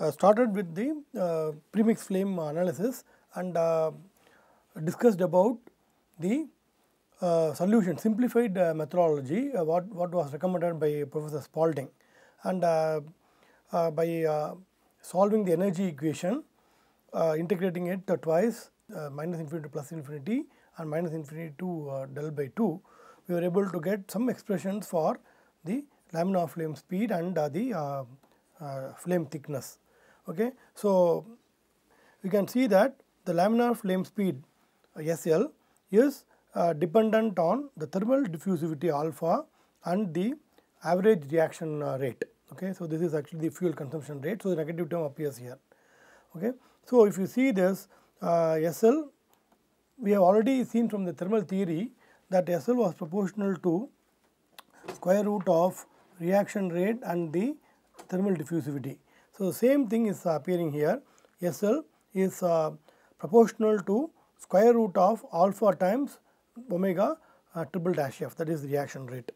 Uh, started with the uh, premix flame analysis and uh, discussed about the solution simplified methodology what, what was recommended by Professor Spalding and by solving the energy equation integrating it twice minus infinity to plus infinity and minus infinity to del by 2 we were able to get some expressions for the laminar flame speed and uh, the uh, uh, flame thickness. Okay. So, we can see that the laminar flame speed uh, SL is uh, dependent on the thermal diffusivity alpha and the average reaction uh, rate. Okay. So, this is actually the fuel consumption rate. So, the negative term appears here. Okay. So, if you see this uh, SL, we have already seen from the thermal theory that SL was proportional to square root of reaction rate and the thermal diffusivity. So, same thing is appearing here SL is uh, proportional to square root of alpha times omega uh, triple dash f that is the reaction rate.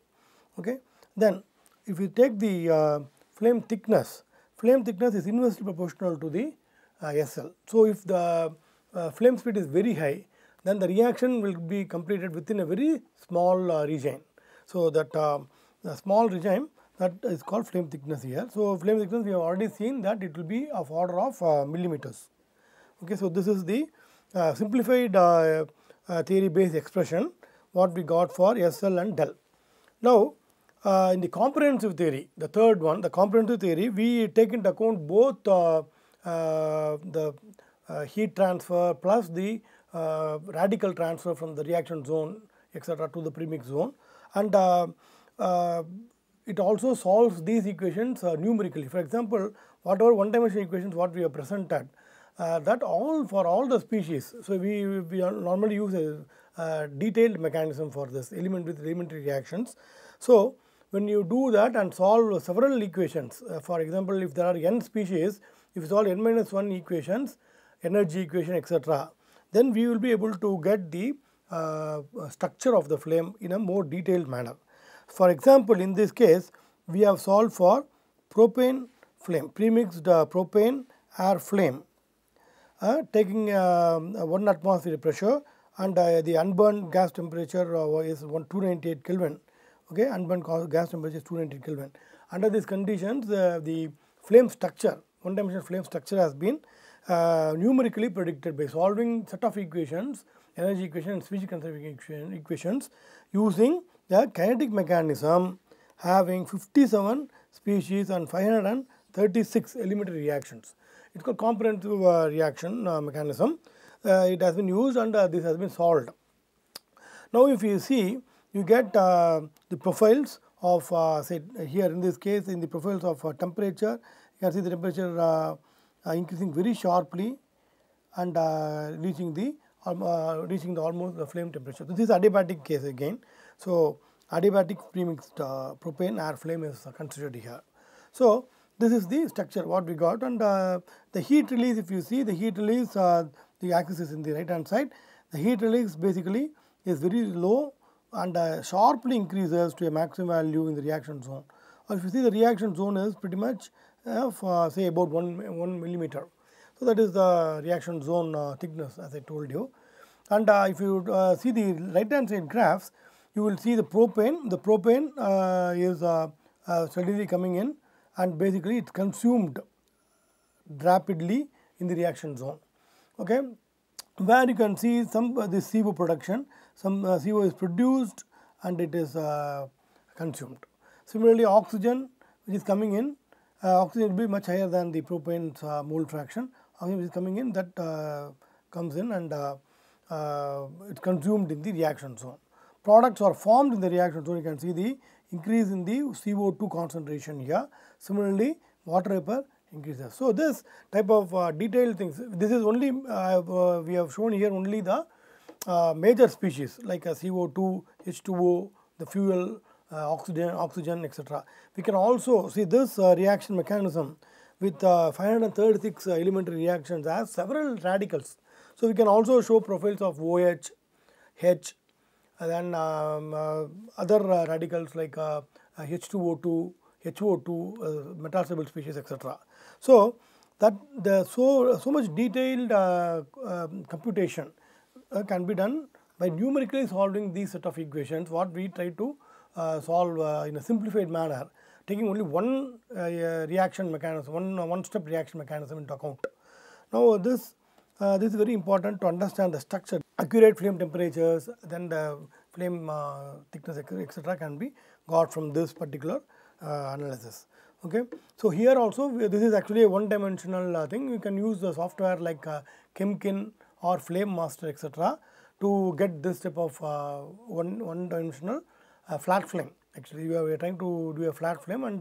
Okay. Then if you take the uh, flame thickness, flame thickness is inversely proportional to the uh, SL. So, if the uh, flame speed is very high, then the reaction will be completed within a very small uh, region. So, that the small region that is called flame thickness here. So, flame thickness we have already seen that it will be of order of uh, millimeters. Okay, so, this is the uh, simplified uh, uh theory based expression what we got for SL and del. Now, uh, in the comprehensive theory the third one the comprehensive theory we take into account both uh, the heat transfer plus the radical transfer from the reaction zone etc to the premix zone and it also solves these equations uh, numerically. For example, whatever one dimensional equations what we have presented uh, that all for all the species. So, we, we normally use a detailed mechanism for this element with elementary reactions. So, when you do that and solve several equations uh, for example, if there are n species if you solve n minus 1 equations energy equation etc. then we will be able to get the uh, structure of the flame in a more detailed manner. For example, in this case we have solved for propane flame, premixed uh, propane air flame uh, taking um, uh, 1 atmosphere pressure and uh, the unburned gas temperature uh, is 298 Kelvin, okay, unburned gas temperature is 298 Kelvin. Under these conditions uh, the flame structure, one dimensional flame structure has been numerically predicted by solving set of equations, energy equations, and switch conservation equations using the kinetic mechanism having 57 species and 536 elementary reactions. It is called comprehensive uh, reaction uh, mechanism. Uh, it has been used and uh, this has been solved. Now, if you see, you get uh, the profiles of uh, say here in this case in the profiles of temperature, you can see the temperature increasing very sharply and reaching the um, reaching the almost the flame temperature. So This is adiabatic case again. So, adiabatic premixed uh, propane air flame is considered here. So, this is the structure what we got and uh, the heat release if you see the heat release uh, the axis is in the right hand side. The heat release basically is very low and uh, sharply increases to a maximum value in the reaction zone. Or if you see the reaction zone is pretty much uh, for uh, say about 1, 1 millimeter. So, that is the reaction zone uh, thickness as I told you. And if you see the right hand side graphs, you will see the propane, the propane uh, is uh, uh, steadily coming in and basically it's consumed rapidly in the reaction zone. Okay, where you can see some uh, this CO production, some uh, CO is produced and it is uh, consumed. Similarly, oxygen which is coming in, uh, oxygen will be much higher than the propane's uh, mole fraction. Oxygen which is coming in that comes in and it's consumed in the reaction zone products are formed in the reaction. So, you can see the increase in the CO2 concentration here. Similarly, water vapor increases. So, this type of uh, detailed things, this is only uh, uh we have shown here only the uh, major species like CO2, H2O, the fuel, uh, oxygen, oxygen etc. We can also see this uh, reaction mechanism with 536 elementary reactions as several radicals. So, we can also show profiles of OH, H, and then um, uh, other uh, radicals like H2O2, uh, HO2, metastable species, etc. So that the so so much detailed um, computation can be done by numerically solving these set of equations. What we try to solve in a simplified manner taking only one uh, reaction mechanism, one uh, one step reaction mechanism into account. Now this uh, this is very important to understand the structure accurate flame temperatures, then the flame uh, thickness etc. can be got from this particular uh, analysis. Okay. So, here also this is actually a one dimensional uh, thing you can use the software like uh, Chemkin or Flame Master etc. to get this type of uh, one, one dimensional uh, flat flame actually we are, we are, trying to do a flat flame and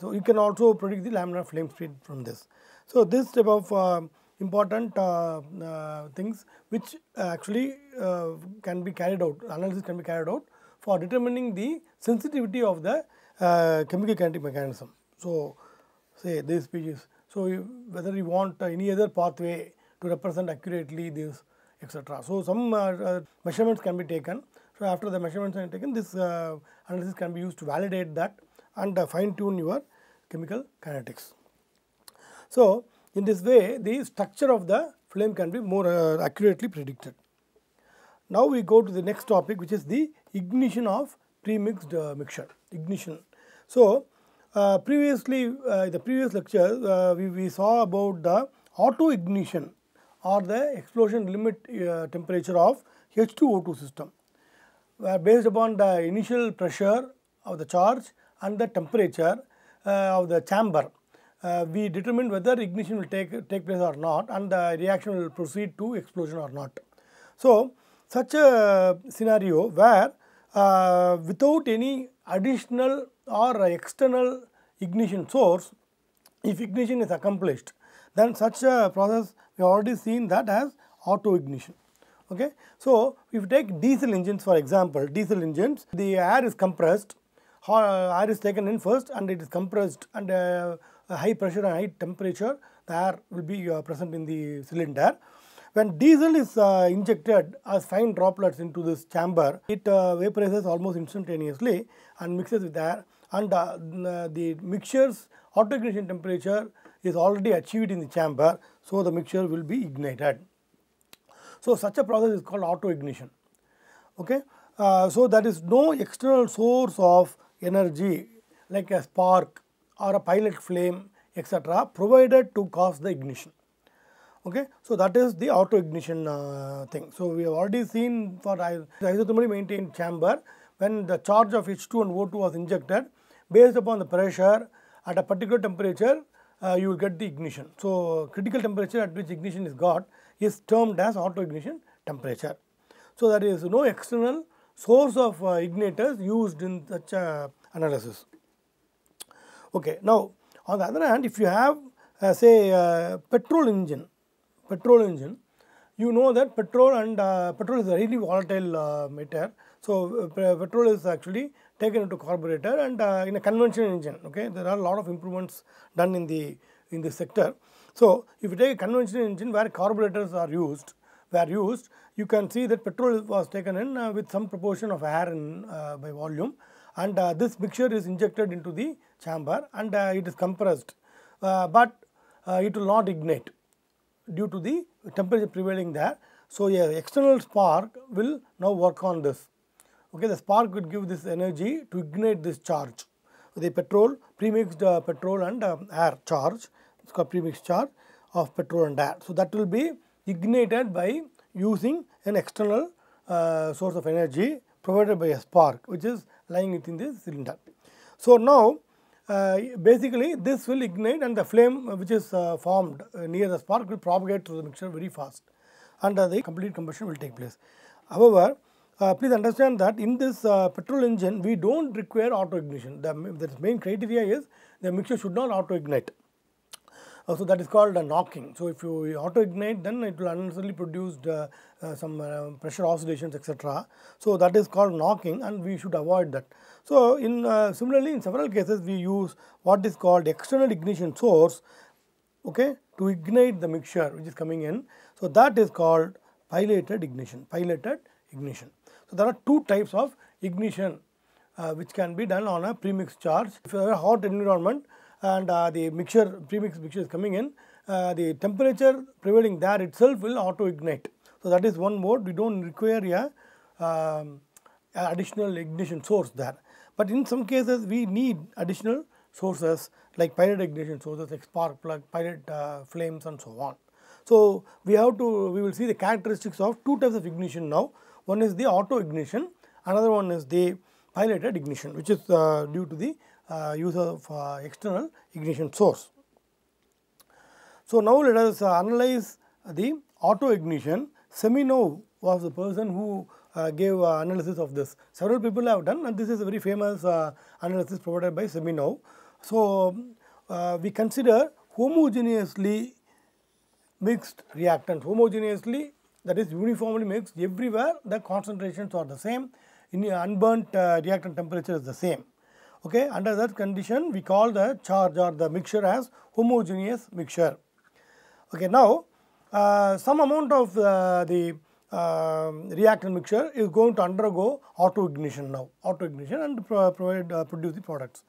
so you can also predict the laminar flame speed from this. So, this type of important uh, uh, things which actually uh, can be carried out, analysis can be carried out for determining the sensitivity of the chemical kinetic mechanism. So, say this species. So, whether you want any other pathway to represent accurately this etc. So, some measurements can be taken. So, after the measurements are taken this analysis can be used to validate that and fine tune your chemical kinetics. So, in this way, the structure of the flame can be more uh, accurately predicted. Now we go to the next topic which is the ignition of premixed uh, mixture, ignition. So, uh, previously uh, the previous lecture uh, we, we saw about the auto ignition or the explosion limit uh, temperature of H2O2 system where based upon the initial pressure of the charge and the temperature uh, of the chamber uh, we determine whether ignition will take, take place or not and the reaction will proceed to explosion or not. So, such a scenario where uh, without any additional or external ignition source, if ignition is accomplished, then such a process we already seen that as auto ignition. Okay. So, if you take diesel engines for example, diesel engines, the air is compressed, uh, air is taken in first and it is compressed and uh, high pressure and high temperature the air will be uh, present in the cylinder. When diesel is uh, injected as fine droplets into this chamber, it uh, vaporizes almost instantaneously and mixes with air and the mixture's auto ignition temperature is already achieved in the chamber, so the mixture will be ignited. So, such a process is called auto ignition. Okay? Uh, so, there is no external source of energy like a spark or a pilot flame etc. provided to cause the ignition. Okay, so that is the auto ignition uh, thing. So we have already seen for isothermally maintained chamber when the charge of H2 and O2 was injected based upon the pressure at a particular temperature uh, you will get the ignition. So critical temperature at which ignition is got is termed as auto ignition temperature. So there is no external source of uh, igniters used in such uh, analysis. Okay. Now, on the other hand, if you have uh, say uh, petrol engine, petrol engine, you know that petrol and uh, petrol is a really volatile uh, matter. So, uh, petrol is actually taken into carburetor and uh, in a conventional engine. Okay, there are a lot of improvements done in the in this sector. So, if you take a conventional engine where carburetors are used, were used, you can see that petrol was taken in uh, with some proportion of air in, uh, by volume and uh, this mixture is injected into the chamber and uh, it is compressed, uh, but uh, it will not ignite due to the temperature prevailing there. So, a external spark will now work on this. Okay, the spark would give this energy to ignite this charge. The petrol, premixed uh, petrol and um, air charge, it's called premixed charge of petrol and air. So, that will be ignited by using an external uh, source of energy provided by a spark which is lying within the cylinder. So, now uh, basically this will ignite and the flame uh, which is uh, formed near the spark will propagate through the mixture very fast and the complete combustion will take place. However, uh, please understand that in this uh, petrol engine we do not require auto ignition. The, the main criteria is the mixture should not auto ignite. Uh, so that is called a knocking. So if you auto ignite, then it will unnecessarily produce uh, uh, some uh, pressure oscillations, etc. So that is called knocking, and we should avoid that. So in uh, similarly, in several cases, we use what is called external ignition source, okay, to ignite the mixture which is coming in. So that is called pilated ignition. Pilated ignition. So there are two types of ignition uh, which can be done on a premix charge. If you have a hot environment, and uh, the mixture premix mixture is coming in, uh, the temperature prevailing there itself will auto ignite. So, that is one mode we do not require um, a additional ignition source there. But in some cases we need additional sources like pilot ignition sources like spark plug, pirate uh, flames and so on. So, we have to we will see the characteristics of two types of ignition now. One is the auto ignition, another one is the highlighted ignition which is uh, due to the uh, use of uh, external ignition source. So, now let us analyze the auto ignition. Seminov was the person who uh, gave uh, analysis of this. Several people have done and this is a very famous uh, analysis provided by Seminov. So, we consider homogeneously mixed reactants, homogeneously that is uniformly mixed everywhere the concentrations are the same in unburnt uh, reactant temperature is the same. Okay, under that condition we call the charge or the mixture as homogeneous mixture. Okay, now uh, some amount of uh, the um, reactant mixture is going to undergo auto ignition now, auto ignition and pro provide uh, produce the products.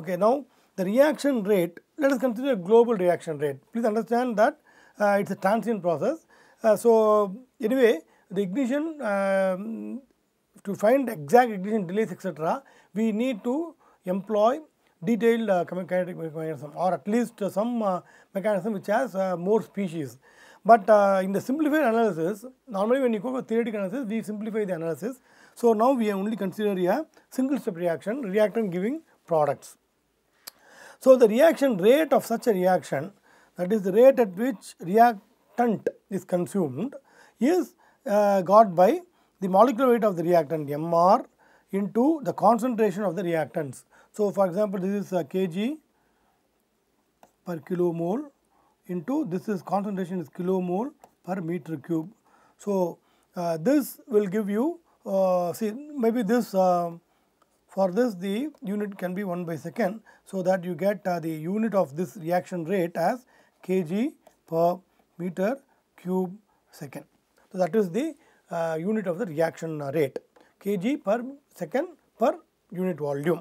Okay, now the reaction rate, let us consider a global reaction rate. Please understand that uh, it's a transient process. Uh, so anyway, the ignition um, to find exact ignition delays etc., we need to employ detailed uh, kinetic mechanism or at least uh, some uh, mechanism which has uh, more species. But uh, in the simplified analysis, normally when you go for theoretical analysis, we simplify the analysis. So, now we only consider a single step reaction, reactant giving products. So, the reaction rate of such a reaction that is the rate at which reactant is consumed is uh, got by the molecular weight of the reactant MR into the concentration of the reactants. So, for example, this is uh, kg per kilomole into this is concentration is kilomole per meter cube. So, uh, this will give you uh, see maybe this uh, for this the unit can be 1 by second. So, that you get uh, the unit of this reaction rate as kg per meter cube second. So, that is the uh, unit of the reaction rate kg per second per unit volume.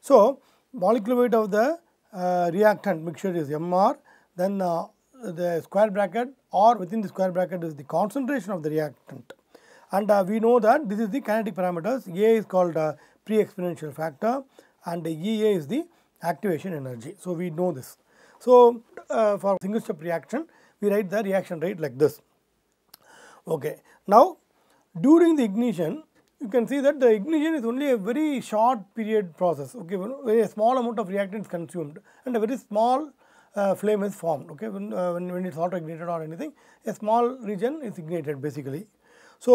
So, molecular weight of the uh, reactant mixture is MR, then uh, the square bracket or within the square bracket is the concentration of the reactant. And uh, we know that this is the kinetic parameters, A is called uh, pre-exponential factor and EA is the activation energy. So, we know this. So, uh, for single step reaction, we write the reaction rate like this. Okay. Now, during the ignition you can see that the ignition is only a very short period process okay a small amount of reactants consumed and a very small uh, flame is formed okay when, uh, when, when it's auto ignited or anything a small region is ignited basically. So,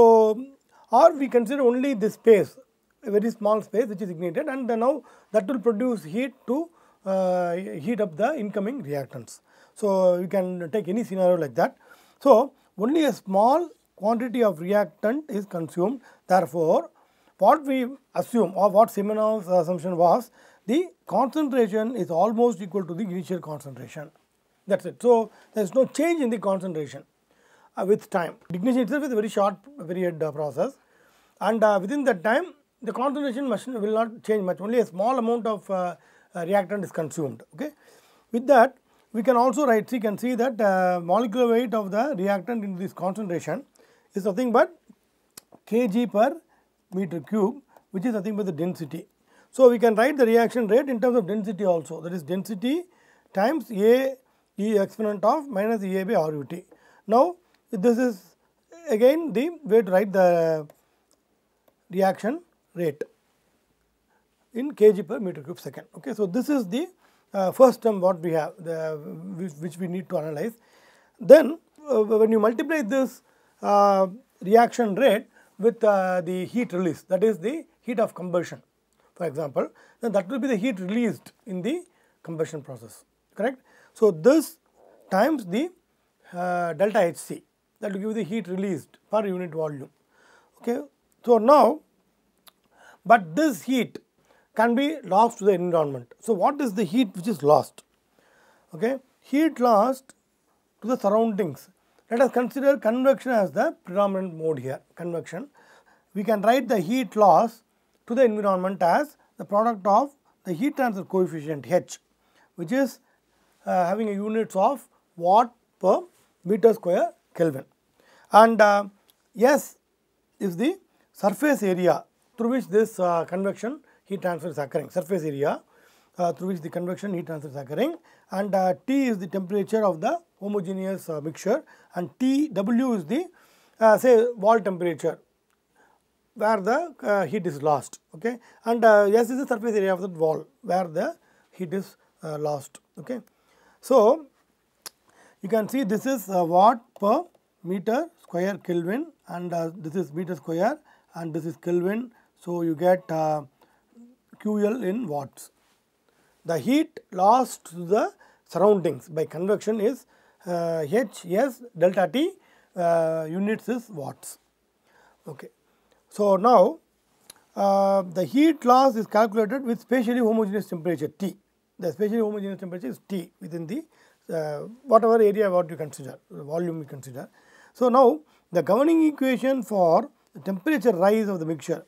or we consider only this space a very small space which is ignited and now that will produce heat to uh, heat up the incoming reactants. So, you can take any scenario like that. So, only a small quantity of reactant is consumed. Therefore, what we assume or what Simonov's assumption was, the concentration is almost equal to the initial concentration. That's it. So, there is no change in the concentration uh, with time. Ignition itself is a very short period uh, process and uh, within that time the concentration machine will not change much only a small amount of uh, uh, reactant is consumed. Okay? With that we can also write, We can see that uh, molecular weight of the reactant into this concentration is nothing but kg per meter cube which is nothing but the density. So, we can write the reaction rate in terms of density also that is density times A e exponent of minus A by R u t. Now, this is again the way to write the reaction rate in kg per meter cube second. Okay. So, this is the uh, first term what we have the, which, which, we need to analyze. Then uh, when you multiply this uh, reaction rate with uh, the heat release that is the heat of combustion for example then that will be the heat released in the combustion process correct. So, this times the uh, delta HC that will give the heat released per unit volume okay. So, now but this heat can be lost to the environment. So, what is the heat which is lost okay heat lost to the surroundings let us consider convection as the predominant mode here, convection. We can write the heat loss to the environment as the product of the heat transfer coefficient H, which is uh, having a units of watt per meter square Kelvin. And uh, S is the surface area through which this uh, convection heat transfer is occurring, surface area uh, through which the convection heat transfer is occurring and uh, T is the temperature of the homogeneous uh, mixture and TW is the uh, say wall temperature where the uh, heat is lost okay and S is the surface area of the wall where the heat is lost okay. So, you can see this is watt per meter square Kelvin and this is meter square and this is Kelvin. So, you get QL in watts. The heat lost to the surroundings by convection is uh, H S delta T uh, units is watts. Okay. So, now uh, the heat loss is calculated with spatially homogeneous temperature T. The spatially homogeneous temperature is T within the uh, whatever area what you consider, volume you consider. So, now the governing equation for temperature rise of the mixture.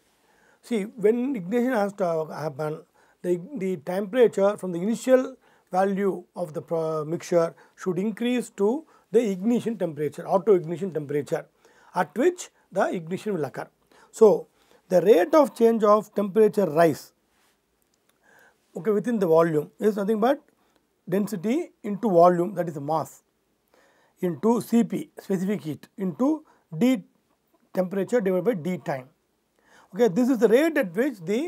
See when ignition has to happen, the, the temperature from the initial value of the uh, mixture should increase to the ignition temperature, auto ignition temperature at which the ignition will occur. So, the rate of change of temperature rise okay, within the volume is nothing but density into volume that is mass into Cp specific heat into d temperature divided by d time. Okay, this is the rate at which the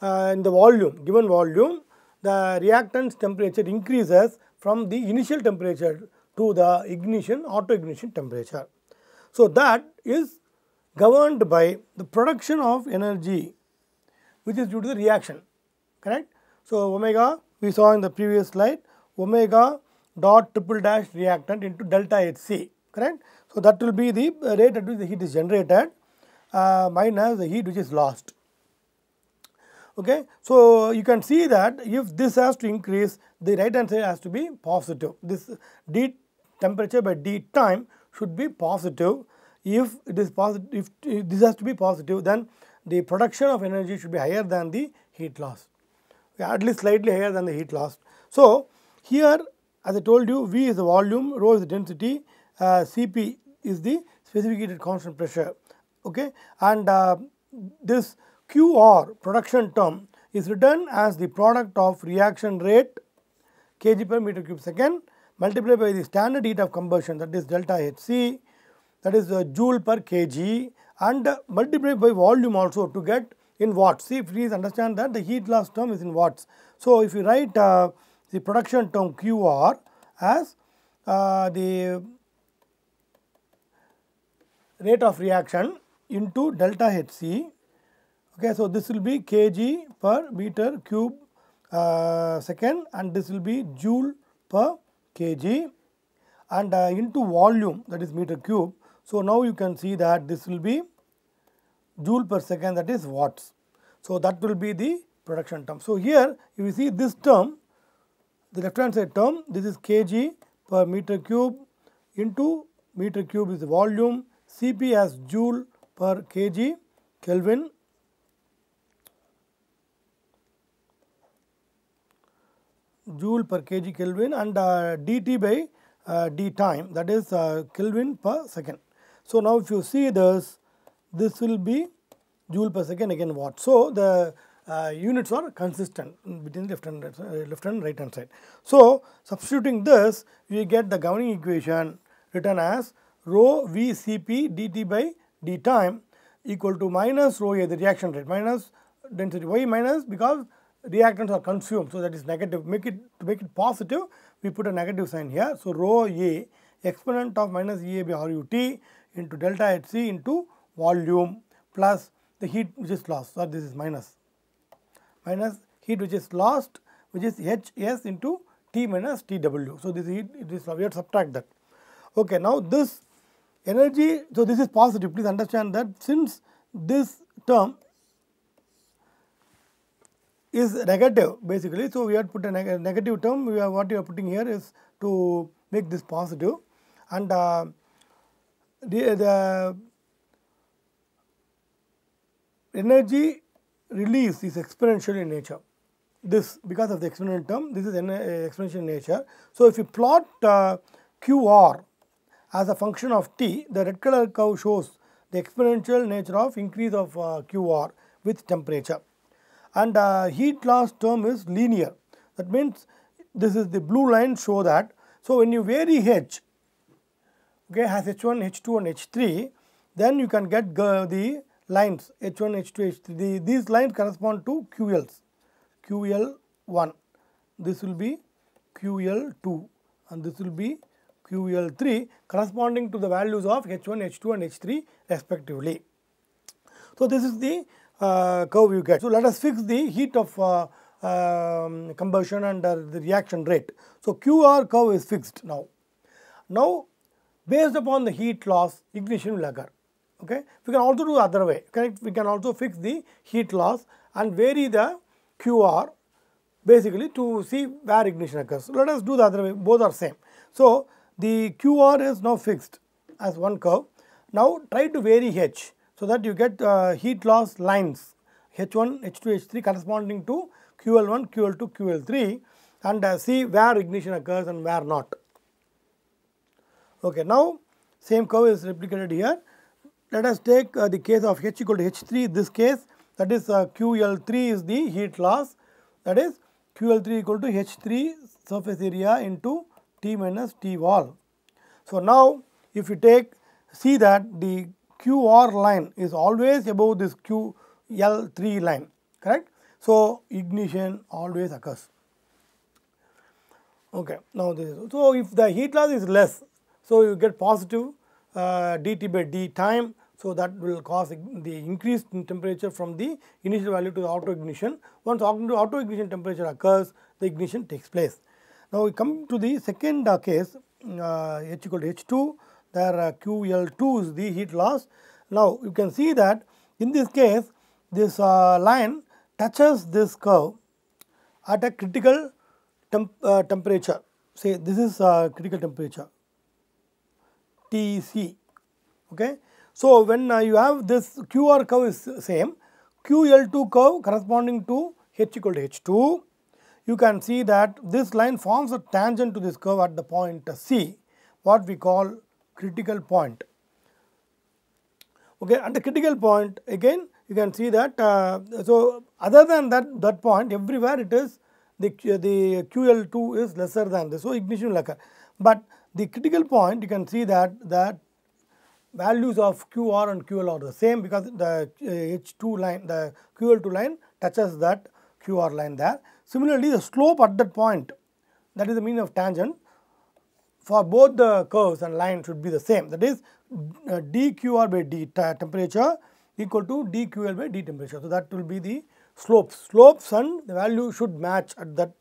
uh, in the volume given volume the reactants temperature increases from the initial temperature to the ignition auto ignition temperature. So, that is governed by the production of energy which is due to the reaction correct. So, omega we saw in the previous slide omega dot triple dash reactant into delta H C correct. So, that will be the rate at which the heat is generated uh, minus the heat which is lost Okay. So, you can see that if this has to increase the right hand side has to be positive this d temperature by d time should be positive if it is positive if, this has to be positive then the production of energy should be higher than the heat loss at least slightly higher than the heat loss. So, here as I told you V is the volume, rho is the density, uh, Cp is the specific heated constant pressure okay and uh, this QR production term is written as the product of reaction rate kg per meter cube second multiplied by the standard heat of combustion that is delta HC that is uh, joule per kg and multiplied by volume also to get in watts. See please understand that the heat loss term is in watts. So, if you write uh, the production term QR as uh, the rate of reaction into delta HC Okay, so this will be kg per meter cube uh, second and this will be joule per kg and uh, into volume that is meter cube. So, now you can see that this will be joule per second that is watts. So, that will be the production term. So, here if you see this term the left hand side term this is kg per meter cube into meter cube is volume, Cp as joule per kg, Kelvin joule per kg Kelvin and uh, dT by uh, d time that is uh, Kelvin per second. So, now if you see this, this will be joule per second again watt. So, the uh, units are consistent between left and right, uh, left and right hand side. So, substituting this we get the governing equation written as rho V Cp dT by d time equal to minus rho A the reaction rate minus density y minus because reactants are consumed. So, that is negative make it to make it positive we put a negative sign here. So, rho A exponent of minus EA by RUT into delta HC into volume plus the heat which is lost or this is minus minus heat which is lost which is HS into T minus TW. So, this heat it is we have to subtract that. Okay, now this energy so this is positive please understand that since this term is negative basically. So, we have put a neg negative term, we are what you are putting here is to make this positive and uh, the, the energy release is exponential in nature. This because of the exponential term, this is uh, exponential in nature. So, if you plot uh, QR as a function of t, the red color curve shows the exponential nature of increase of uh, QR with temperature and uh, heat loss term is linear. That means this is the blue line show that. So, when you vary H, okay, has H1, H2 and H3, then you can get the lines H1, H2, H3. The, these lines correspond to QLs, QL1. This will be QL2 and this will be QL3 corresponding to the values of H1, H2 and H3 respectively. So, this is the uh, curve you get. So, let us fix the heat of uh, um, combustion and uh, the reaction rate. So, QR curve is fixed now. Now, based upon the heat loss, ignition will occur. Okay? We can also do other way. Correct? We can also fix the heat loss and vary the QR basically to see where ignition occurs. So let us do the other way, both are same. So, the QR is now fixed as one curve. Now, try to vary H so that you get uh, heat loss lines H1, H2, H3 corresponding to QL1, QL2, QL3 and uh, see where ignition occurs and where not. Okay, now same curve is replicated here. Let us take uh, the case of H equal to H3, this case that is uh, QL3 is the heat loss that is QL3 equal to H3 surface area into T minus T wall. So, now if you take see that the QR line is always above this QL3 line, correct? So, ignition always occurs. Okay, now this is, so if the heat loss is less, so you get positive uh, dT by d time. So, that will cause the increased in temperature from the initial value to the auto ignition. Once auto ignition temperature occurs, the ignition takes place. Now, we come to the second uh, case uh, H equal to H2 their QL2 is the heat loss. Now, you can see that in this case this uh, line touches this curve at a critical temp, uh, temperature say this is uh, critical temperature TC okay. So, when you have this QR curve is same QL2 curve corresponding to H equal to H2 you can see that this line forms a tangent to this curve at the point C what we call critical point. Okay, and the critical point again you can see that. Uh, so, other than that that point everywhere it is the, the QL2 is lesser than this. So, ignition will occur. But the critical point you can see that that values of QR and QL are the same because the H2 uh, line the QL2 line touches that QR line there. Similarly, the slope at that point that is the mean of tangent for both the curves and line should be the same that is uh, dqr by d temperature equal to dql by d temperature. So, that will be the slopes, slopes and the value should match at that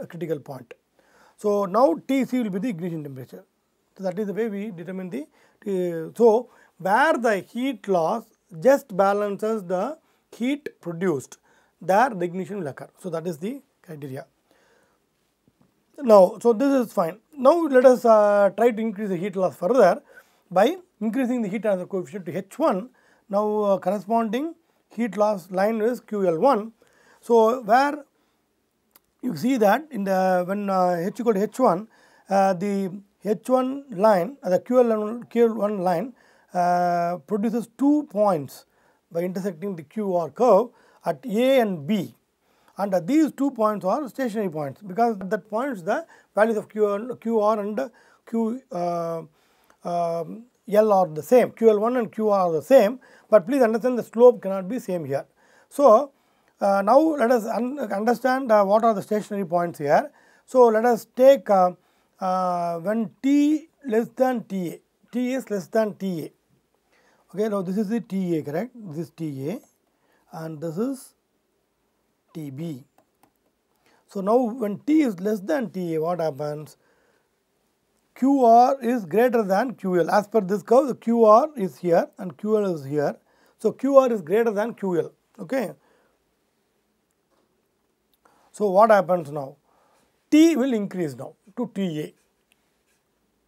uh, critical point. So, now Tc will be the ignition temperature. So, that is the way we determine the, uh, so where the heat loss just balances the heat produced there the ignition will occur. So, that is the criteria. Now, so this is fine. Now let us uh, try to increase the heat loss further by increasing the heat transfer coefficient to H1. Now uh, corresponding heat loss line is QL1. So where you see that in the when uh, H equal to H1, uh, the H1 line, uh, the QL1, QL1 line uh, produces two points by intersecting the QR curve at A and B and uh, these two points are stationary points because at that points the values of q qr and uh, q uh, uh, l are the same ql1 and qr are the same but please understand the slope cannot be same here so uh, now let us un understand uh, what are the stationary points here so let us take when t less than ta t is less than ta okay now this is the ta correct this is ta and this is T b. So, now when T is less than T a what happens? Q r is greater than Q l as per this curve the Q r is here and Q l is here. So, Q r is greater than Q l. Okay. So, what happens now? T will increase now to T a.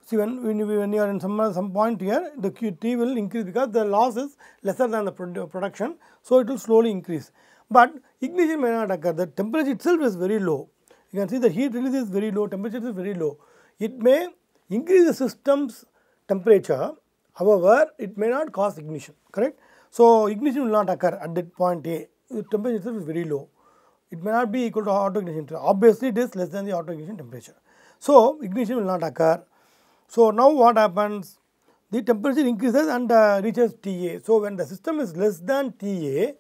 See when, when, when you are in some, some point here the Q T will increase because the loss is lesser than the production. So, it will slowly increase but ignition may not occur. The temperature itself is very low. You can see the heat release is very low, temperature is very low. It may increase the system's temperature, however, it may not cause ignition, correct? So, ignition will not occur at that point A. The temperature itself is very low. It may not be equal to auto ignition. Obviously, it is less than the auto ignition temperature. So, ignition will not occur. So, now what happens? The temperature increases and uh, reaches TA. So, when the system is less than TA,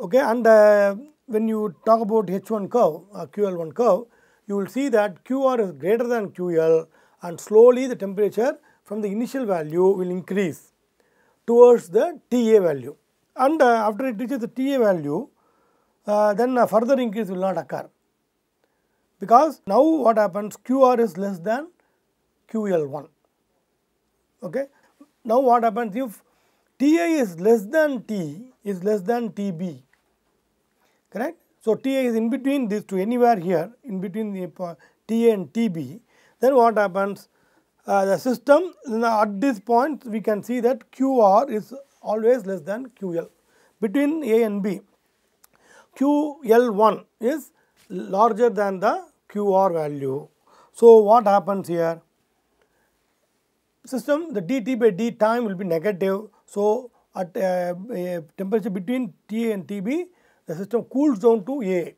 Okay, and uh, when you talk about H1 curve, uh, QL1 curve, you will see that QR is greater than QL and slowly the temperature from the initial value will increase towards the TA value. And uh, after it reaches the TA value, uh, then a uh, further increase will not occur. Because now what happens, QR is less than QL1. Okay. Now what happens if TA is less than T is less than TB, correct. So, T A is in between these two anywhere here in between the uh, T A and T B then what happens uh, the system at this point we can see that Q R is always less than Q L between A and B Q L 1 is larger than the Q R value. So, what happens here system the dT by d time will be negative. So, at uh, uh, temperature between T A and T B the system cools down to A.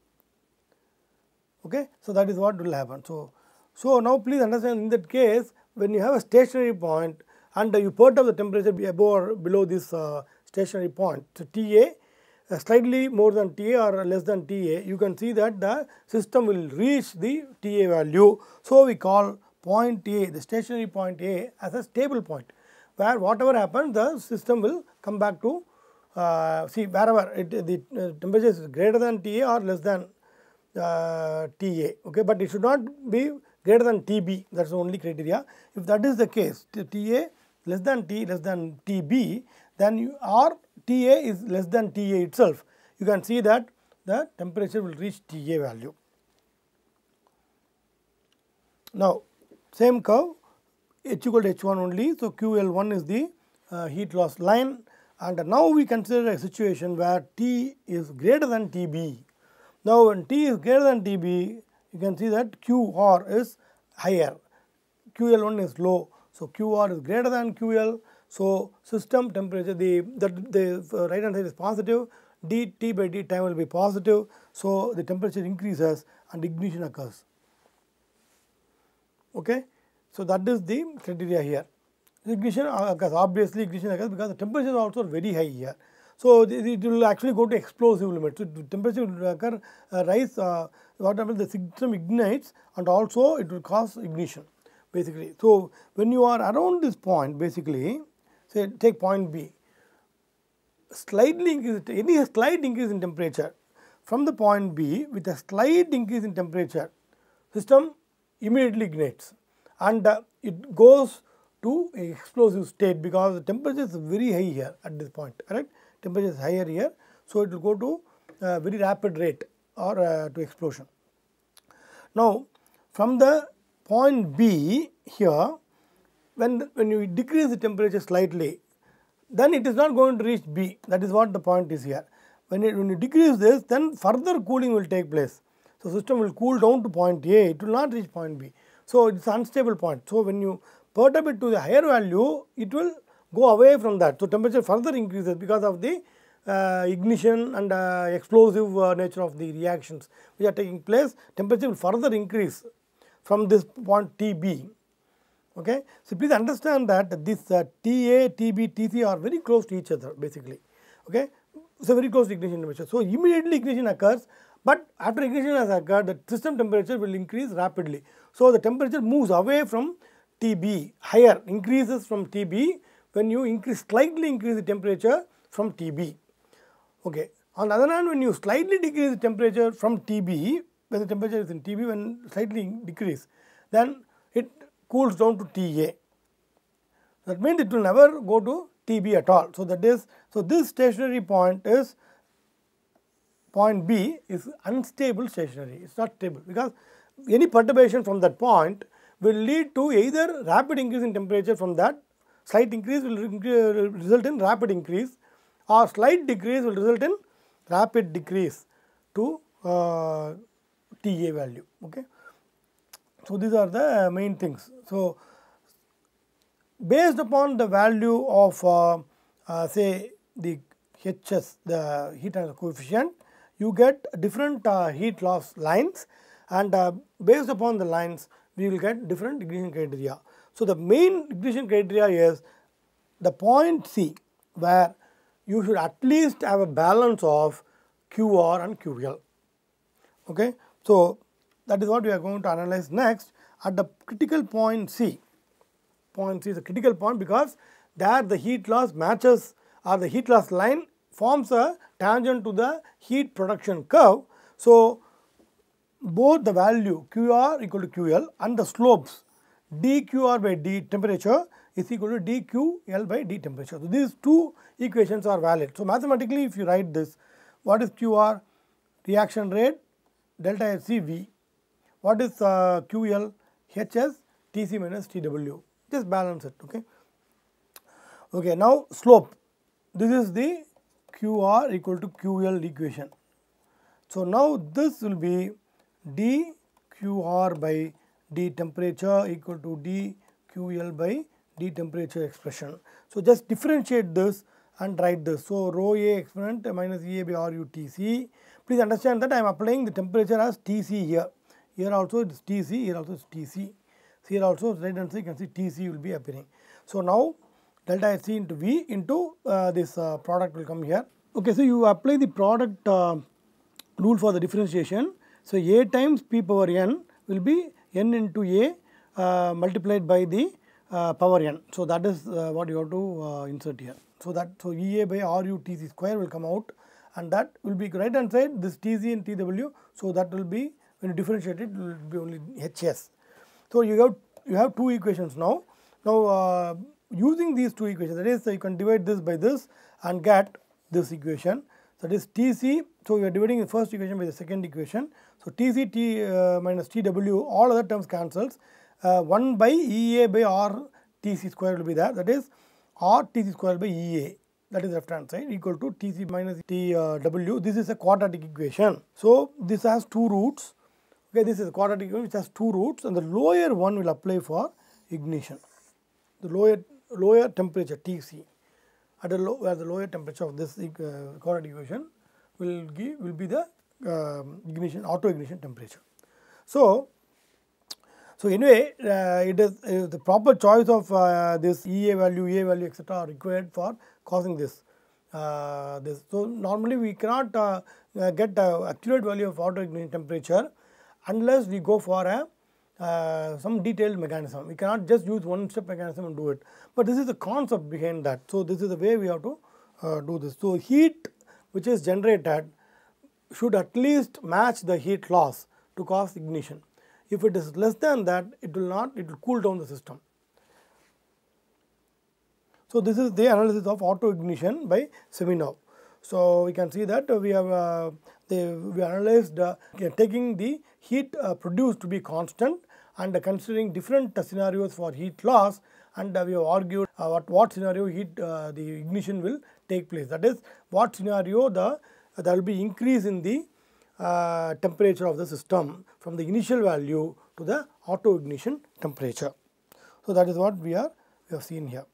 Okay? So, that is what will happen. So, so now please understand in that case when you have a stationary point and you perturb the temperature above or below this uh, stationary point so, Ta uh, slightly more than Ta or less than Ta you can see that the system will reach the Ta value. So, we call point A the stationary point A as a stable point where whatever happens the system will come back to uh, see wherever it, the uh, temperature is greater than Ta or less than uh, Ta, okay, but it should not be greater than Tb that is the only criteria. If that is the case Ta less than T less than Tb then you or Ta is less than Ta itself you can see that the temperature will reach Ta value. Now, same curve H equal to H1 only. So, QL1 is the uh, heat loss line and now we consider a situation where T is greater than TB. Now when T is greater than TB, you can see that QR is higher, QL1 is low. So QR is greater than QL. So system temperature, the, the, the uh, right hand side is positive, dT by d time will be positive. So the temperature increases and ignition occurs. Okay. So that is the criteria here the ignition occurs uh, obviously ignition occurs because the temperature is also very high here. So, it will actually go to explosive limit. So, the temperature will occur uh, rise uh, what happens the system ignites and also it will cause ignition basically. So, when you are around this point basically say take point B slightly increase any slight increase in temperature from the point B with a slight increase in temperature system immediately ignites and uh, it goes to explosive state because the temperature is very high here at this point correct temperature is higher here so it will go to uh, very rapid rate or uh, to explosion now from the point b here when when you decrease the temperature slightly then it is not going to reach b that is what the point is here when it, when you decrease this then further cooling will take place so system will cool down to point a it will not reach point b so it is unstable point so when you perturb it to the higher value, it will go away from that. So, temperature further increases because of the uh, ignition and uh, explosive uh, nature of the reactions which are taking place, temperature will further increase from this point Tb. Okay. So, please understand that this uh, Ta, Tb, Tc are very close to each other basically. Okay. So, very close to ignition temperature. So, immediately ignition occurs, but after ignition has occurred the system temperature will increase rapidly. So, the temperature moves away from TB higher increases from TB when you increase slightly increase the temperature from TB. Okay. On the other hand, when you slightly decrease the temperature from TB, when the temperature is in TB, when slightly decrease, then it cools down to TA. That means it will never go to TB at all. So that is so this stationary point is point B is unstable stationary. It's not stable because any perturbation from that point will lead to either rapid increase in temperature from that, slight increase will result in rapid increase or slight decrease will result in rapid decrease to uh, TA value. Okay. So, these are the main things. So, based upon the value of uh, uh, say the HS the heat transfer coefficient you get different uh, heat loss lines and uh, based upon the lines we will get different ignition criteria. So, the main ignition criteria is the point C where you should at least have a balance of QR and QL. Okay? So, that is what we are going to analyze next at the critical point C. Point C is a critical point because there the heat loss matches or the heat loss line forms a tangent to the heat production curve. So, both the value QR equal to QL and the slopes dQR by D temperature is equal to dQL by D temperature. So, these two equations are valid. So, mathematically if you write this, what is QR? Reaction rate delta HC V. What is uh, QL? HS TC minus TW. Just balance it. Okay. Okay. Now, slope. This is the QR equal to QL equation. So, now this will be dQr by d temperature equal to dQl by d temperature expression. So, just differentiate this and write this. So, rho A exponent minus E A by R U T C. Please understand that I am applying the temperature as T C here. Here also it is T C, here also it is T C. Here also right hand side you can see T C will be appearing. So, now delta C into V into uh, this uh, product will come here. Okay, so you apply the product uh, rule for the differentiation so, a times p power n will be n into a uh, multiplied by the uh, power n. So, that is uh, what you have to uh, insert here. So, that so E a by R u T c square will come out and that will be right hand side this T z and T w. So, that will be when you differentiate it, will be only H s. So, you have you have two equations now. Now, uh, using these two equations that is so you can divide this by this and get this equation that is Tc. So, we are dividing the first equation by the second equation. So, Tc T uh, minus Tw all other terms cancels uh, 1 by Ea by R Tc square will be there that is R Tc square by Ea that is left hand side equal to Tc minus Tw uh, this is a quadratic equation. So, this has two roots okay this is a quadratic equation which has two roots and the lower one will apply for ignition the lower lower temperature Tc at a low where the lower temperature of this uh, equation will give will be the uh, ignition auto ignition temperature. So, so anyway uh, it is uh, the proper choice of uh, this EA value, EA value etc. are required for causing this. Uh, this. So, normally we cannot uh, get the accurate value of auto ignition temperature unless we go for a uh, some detailed mechanism. We cannot just use one step mechanism and do it. But this is the concept behind that. So, this is the way we have to uh, do this. So, heat which is generated should at least match the heat loss to cause ignition. If it is less than that, it will not, it will cool down the system. So, this is the analysis of auto ignition by Seminov. So, we can see that we have uh, they, we analyzed uh, taking the heat uh, produced to be constant and considering different scenarios for heat loss and we have argued what, what scenario heat uh, the ignition will take place. That is what scenario the there will be increase in the uh, temperature of the system from the initial value to the auto ignition temperature. So, that is what we are we have seen here.